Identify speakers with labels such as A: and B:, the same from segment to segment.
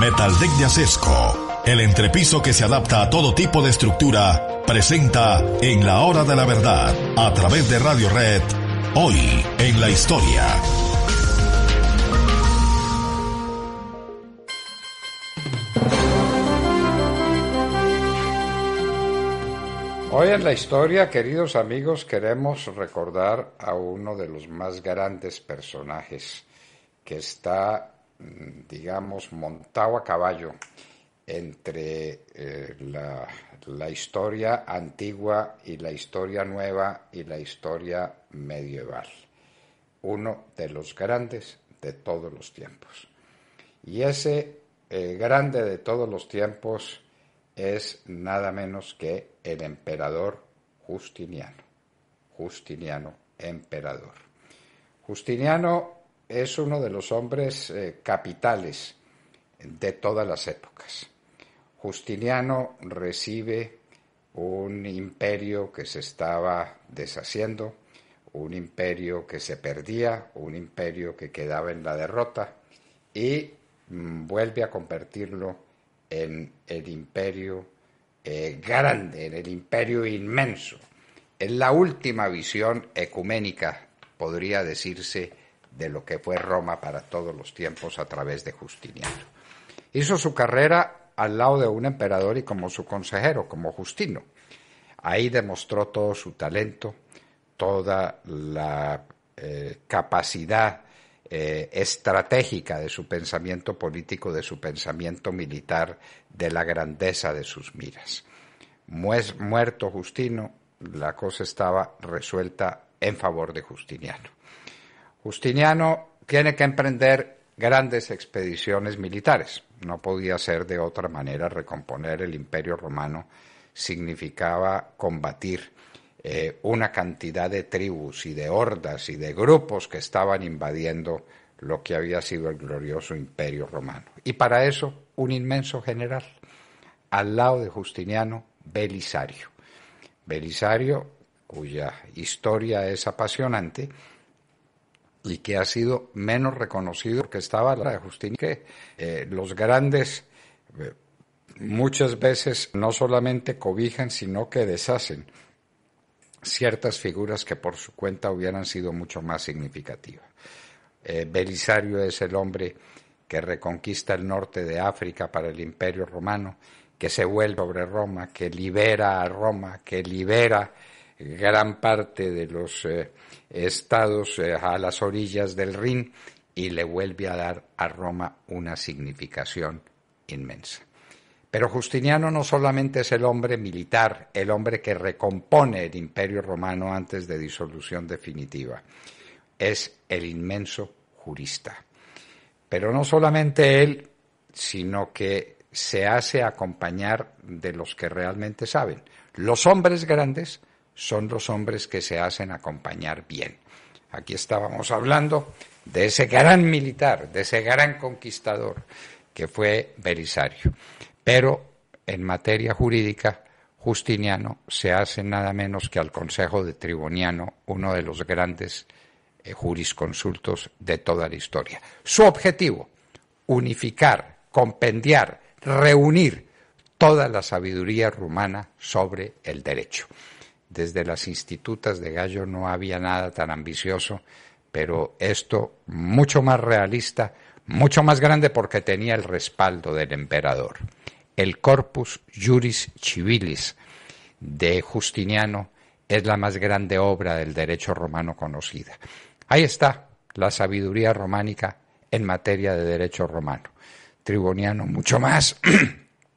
A: Metaldeck de el entrepiso que se adapta a todo tipo de estructura, presenta en la hora de la verdad, a través de Radio Red, hoy en la historia. Hoy en la historia, queridos amigos, queremos recordar a uno de los más grandes personajes que está Mm, digamos, montado a caballo entre eh, la, historia antigua y la historia nueva y la historia medieval. Uno de los grandes de todos los tiempos. Y ese eh, grande de todos los tiempos es nada menos que el emperador Justiniano. Justiniano, emperador. Justiniano es uno de los hombres eh, capitales de todas las épocas. Justiniano recibe un imperio que se estaba deshaciendo, un imperio que se perdía, un imperio que quedaba en la derrota y mm, vuelve a convertirlo en el imperio eh, grande, en el imperio inmenso. en la última visión ecuménica, podría decirse, de lo que fue Roma para todos los tiempos a través de Justiniano. Hizo su carrera al lado de un emperador y como su consejero, como Justino. Ahí demostró todo su talento, toda la eh, capacidad eh, estratégica de su pensamiento político, de su pensamiento militar, de la grandeza de sus miras. muerto Justino, la cosa estaba resuelta en favor de Justiniano. Justiniano tiene que emprender grandes expediciones militares. No podía ser de otra manera. Recomponer el imperio romano significaba combatir eh, una cantidad de tribus y de hordas y de grupos que estaban invadiendo lo que había sido el glorioso imperio romano. Y para eso un inmenso general, al lado de Justiniano, Belisario. Belisario, cuya historia es apasionante, y que ha sido menos reconocido porque estaba la de que eh, los grandes eh, muchas veces no solamente cobijan sino que deshacen ciertas figuras que por su cuenta hubieran sido mucho más significativas. Eh, Belisario es el hombre que reconquista el norte de África para el Imperio Romano, que se vuelve sobre Roma, que libera a Roma, que libera gran parte de los eh, estados eh, a las orillas del Rin y le vuelve a dar a Roma una significación inmensa. Pero Justiniano no solamente es el hombre militar, el hombre que recompone el imperio romano antes de disolución definitiva, es el inmenso jurista. Pero no solamente él, sino que se hace acompañar de los que realmente saben. Los hombres grandes son los hombres que se hacen acompañar bien. Aquí estábamos hablando de ese gran militar, de ese gran conquistador que fue Belisario. Pero en materia jurídica, Justiniano se hace nada menos que al Consejo de Triboniano, uno de los grandes eh, jurisconsultos de toda la historia. Su objetivo, unificar, compendiar, reunir toda la sabiduría rumana sobre el derecho. Desde las institutas de Gallo no había nada tan ambicioso, pero esto mucho más realista, mucho más grande porque tenía el respaldo del emperador. El Corpus Juris Civilis de Justiniano es la más grande obra del derecho romano conocida. Ahí está la sabiduría románica en materia de derecho romano. Triboniano mucho más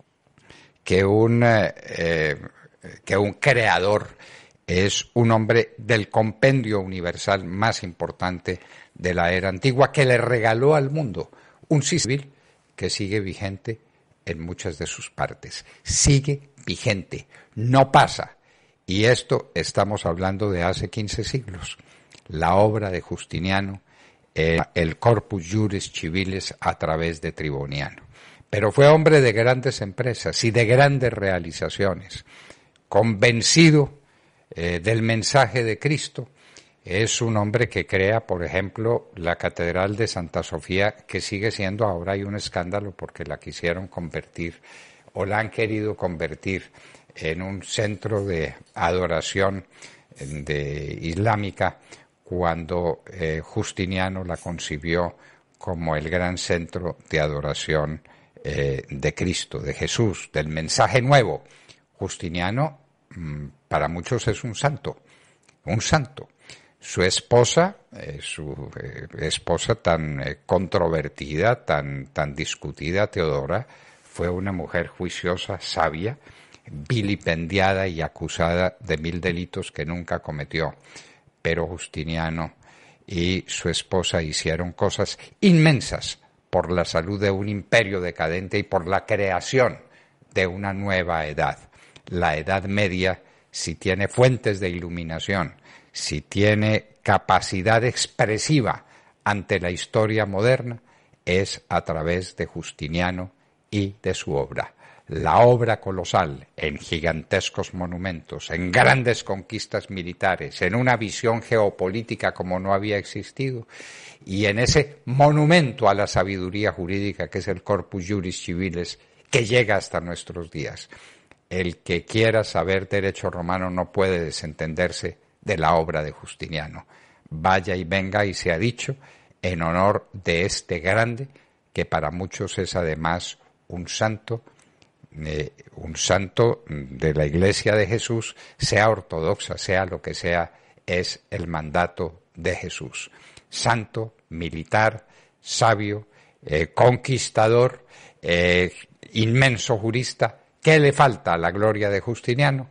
A: que un eh, eh, que un creador es un hombre del compendio universal más importante de la era antigua que le regaló al mundo un civil que sigue vigente en muchas de sus partes. Sigue vigente, no pasa. Y esto estamos hablando de hace 15 siglos. La obra de Justiniano, eh, el corpus juris Civilis a través de Triboniano. Pero fue hombre de grandes empresas y de grandes realizaciones convencido eh, del mensaje de Cristo. Es un hombre que crea, por ejemplo, la Catedral de Santa Sofía, que sigue siendo ahora hay un escándalo porque la quisieron convertir o la han querido convertir en un centro de adoración eh, de islámica cuando eh, Justiniano la concibió como el gran centro de adoración de Cristo, de Jesús, del mensaje nuevo. Justiniano Mm, para muchos es un santo, un santo. Su esposa, eh, su eh, esposa tan eh, controvertida, tan, tan discutida, Teodora, fue una mujer juiciosa, sabia, vilipendiada y acusada de mil delitos que nunca cometió. Pero Justiniano y su esposa hicieron cosas inmensas por la salud de un imperio decadente y por la creación de una nueva edad la Edad Media, si tiene fuentes de iluminación, si tiene capacidad expresiva ante la historia moderna, es a través de Justiniano y de su obra. La obra colosal en gigantescos monumentos, en grandes conquistas militares, en una visión geopolítica como no había existido y en ese monumento a la sabiduría jurídica que es el Corpus Juris Civiles que llega hasta nuestros días el que quiera saber derecho romano no puede desentenderse de la obra de Justiniano. Vaya y venga y se ha dicho en honor de este grande, que para muchos es además un santo, eh, un santo de la Iglesia de Jesús, sea ortodoxa, sea lo que sea, es el mandato de Jesús. Santo, militar, sabio, eh, conquistador, eh, inmenso jurista, ¿Qué le falta a la gloria de Justiniano?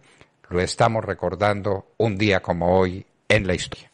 A: Lo estamos recordando un día como hoy en la historia.